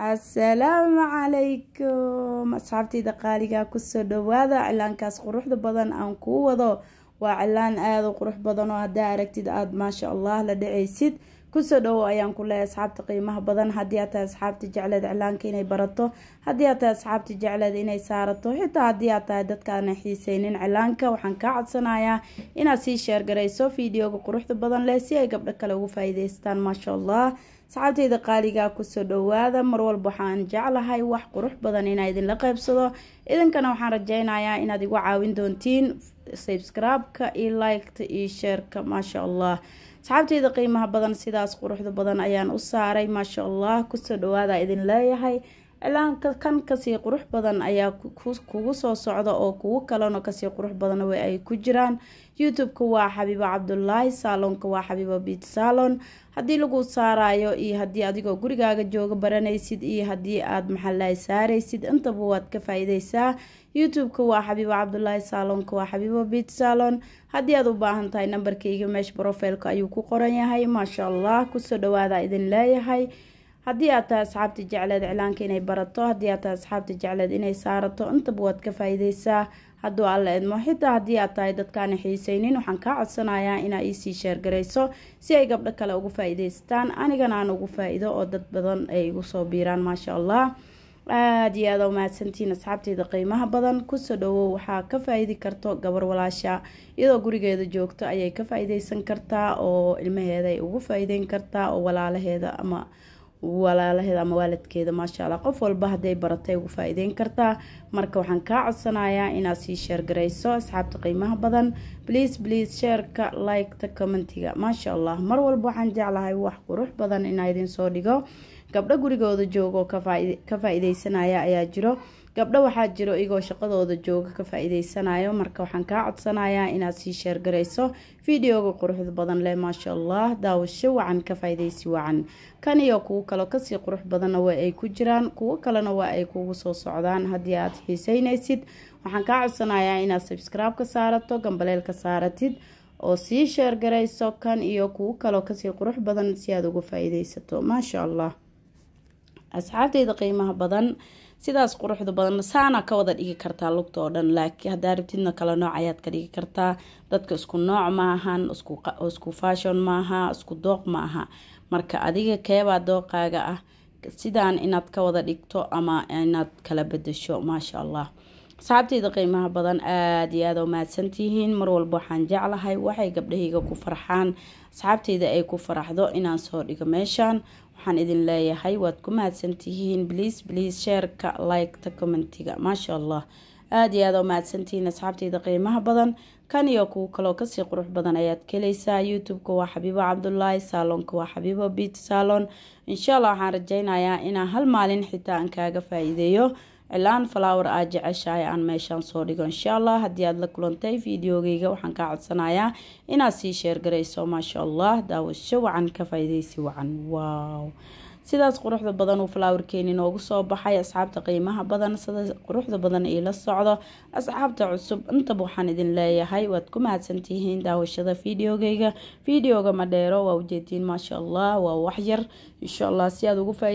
assalaamu calaykum asxaabtayda qaaligaa kusoo dhawaada cilaankaas quruxda badan aan kuu wado waa cilaan aada u qurux badan oo haddaa aragtid aada maasha allah la dhacaysid kusoo dhawow ayaan ku leehay asxaabta qiimaha badan haddii aad tahay asxaabta jecleed cilaanka inay barato haddii aad tahay asxaabta jecleed inay saarato xitaa haddii aad tahay dadkaana xiiseynin cilaanka waxaan kaa codsanayaa inaad sii sheergarayso fideoga quruxda badan leh si ay gabdho kale ugu faa-iideystaan maasha allah saxaabteyda qaaliga kusoo dhowaada marwalba waxaan jeclahay wax qurux badan inaa idinla qaybsado idinkana waxaan rajeynayaa inaad igu caawin doontiin subscribe-ka iyo liketa iyo sheerka maasha allah saxaabteyda qiimaha badan sidaas quruxda badan ayaan u saaray maasha allah kusoo dhawaada idin leeyahay ilaa kan kasii qurux badan ayaa kugu soo socda oo kugu kalano kasii qurux badan w ay ku jiraan youtube-ka waa xabiibo cabdulaahi saaloonka waa xabiibo biit saalon haddii lagu saaraayo iyo haddii adigoo gurigaaga jooga baranaysid iyo haddii aad maxalaay saaraysid intaba waad ka faa youtube-ka waa xabiibo cabdulaahi saalonka waa xabiibo biit saalon haddii aad u baahan tahay nambarkayga meesha brofilka ayuu ku qoran yahay maasha allah kusoo dhawaada idin leeyahay haddii aad tahay asxaabta jecleed iclaanka inay barato haddii aad tahay asxaabta jecleed inay saarato intaba waad ka faa-iideysaa hadduu alla idmo xitaa haddii aad tahay dadkaana xiisaynin waxaan kaa codsanayaa inaa isii sheergarayso si ay gabdho kale uga faa-iideystaan anigana aan ugu faa oo dad badan ay igu soo biiraan maasha allah aada iyo aada umahadsantiin asxaabteyda qiimaha badan kusoo dhawow waxaa ka faa karto gabar walaasha iyadoo gurigeeda joogto ayay ka faa kartaa oo ilmaheeda ay ugu faa kartaa oo walaalaheeda ama walaalaheeda ama waaladkeeda maasha allah qof walba hadday baratay ugu faaiideyn kartaa marka waxaan kaa codsanayaa inaad sii sheer garayso asxaabta qiimaha badan bliase bliase sheerka like commentiga maasha allah mar walba waxaan jeclahay wax qurux badan inaa idiin soo dhigo gabdho gurigooda joogoo ka faa-ideysanaya ayaa jiro gabdho waxaa jiro igoo shaqadooda jooga ka faa marka waxaan kaa codsanayaa inaad sii sheergarayso fideoga quruxda badan leh maasha allah daawasho wacan ka faa wacan kan iyo kuwo kale kasii qurux badanna waa ay ku jiraan kuwo kalena waa ay kugu soo socdaan haddii aad xiiseynaysid waxaan kaa codsanayaa inaad sabscribe ka saarato gambaleelka saaratid oo sii sheergarayso kan iyo kuwo kaloo kasii qurux badan si aad uga faa maasha allah asxaabteyda qiimaha badan sidaas quruxda badan saana ka wada dhigi kartaa lugta oo dhan laakiin haddaa rabtidna kale nooc ayaad ka dhigi kartaa dadka isku nooc maahan isku fashon maaha isku dooq maaha marka adiga keebaa dooqaaga ah sidaan inaad ka wada dhigto ama inaad kala bedesho maasha allah asxaabteyda qiimaha badan aada iyo aada umahadsantihiin mar walba waxaan jeclahay waxay gabdhahayga ku farxaan asxaabteyda ay ku faraxdo inaan soo dhigo meeshaan waxaan idin leeyahay waad ku mahadsantihiin bliis bliis sheerka liketa commentiga maasha allah aada iyo aada umahadsantihiin asxaabteyda qiimaha badan kan iyo kuwo kaloo kasii qurux badan ayaad kaheleysaa youtube-ka waa xabiibo cabdulaahi saaloonka waa xabiibo biit saalon insha allah waxaan rajeynayaa inaan hal maalin xitaa aan kaaga faa cilaan flower aad jeceshahay aan meeshaan soo dhigo insha allah haddii aad la kulantay videogeyga waxaan kaa codsanayaa inaad sii sheergarayso maasha allah daawasho wacan ka faa'iidaysi wacan waw sidaas quruxda badan uu flower falaawarkeeni noogu soo baxay asxaabta qiimaha badan sida quruxda badan iila socdo asxaabta cusub intaba waxaan idin leeyahay waad ku mahadsantihiin daawashada videogeyga videoga ma dheero waa ujeediin maasha allah waa waxyar insha allah si aad ugu faa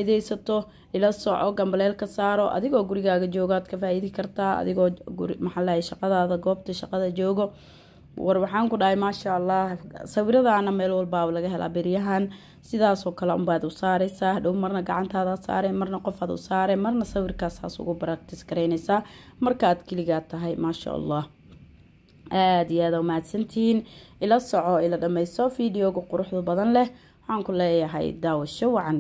ila soco gambaleel ka saaro adigoo gurigaaga joogaad ka faaiidi kartaa adigoo maxalahay shaqadaada goobta shaqada joogo war waxaan ku dhahay maasha allah sawiradaana meel walbaaba laga helaa beryahan sidaasoo kale unbaad u saareysaa hadhow marna gacantaada saare marna qofaad u saare marna sawirkaasaas ugu baractis garaynaysaa markaaad keligaa tahay maasha allah aada iyo aada mahadsantihiin ila soco ila dhammayso videoga quruxda badan leh waxaan ku leeyahay daawasho wacan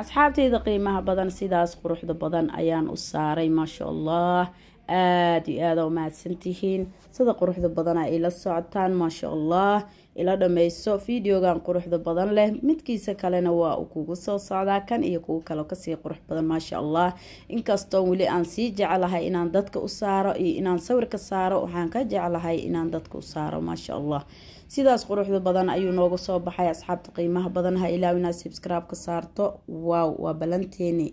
asxaabteyda qiimaha badan sidaas quruxda badan ayaan u saaray maasha allah aada iyo aada umahadsantihiin sida quruxda badana ila socotaan maasha allah ila dhameyso videogan quruxda badan leh midkiisa kalena waa u kugu soo socdaa kan iyo kuwo kaleo kasii qurux badan maasha allah inkastoo weli aan sii jeclahay inaan dadka u saaro iyo inaan sawirka saaro waxaan ka jeclahay inaan dadka u saaro maasha allah sidaas quruxda badan ayuu nooga soo baxay asxaabta qiimaha badan ha ilaawinaa sibskraab ka saarto wow waa ballanteeni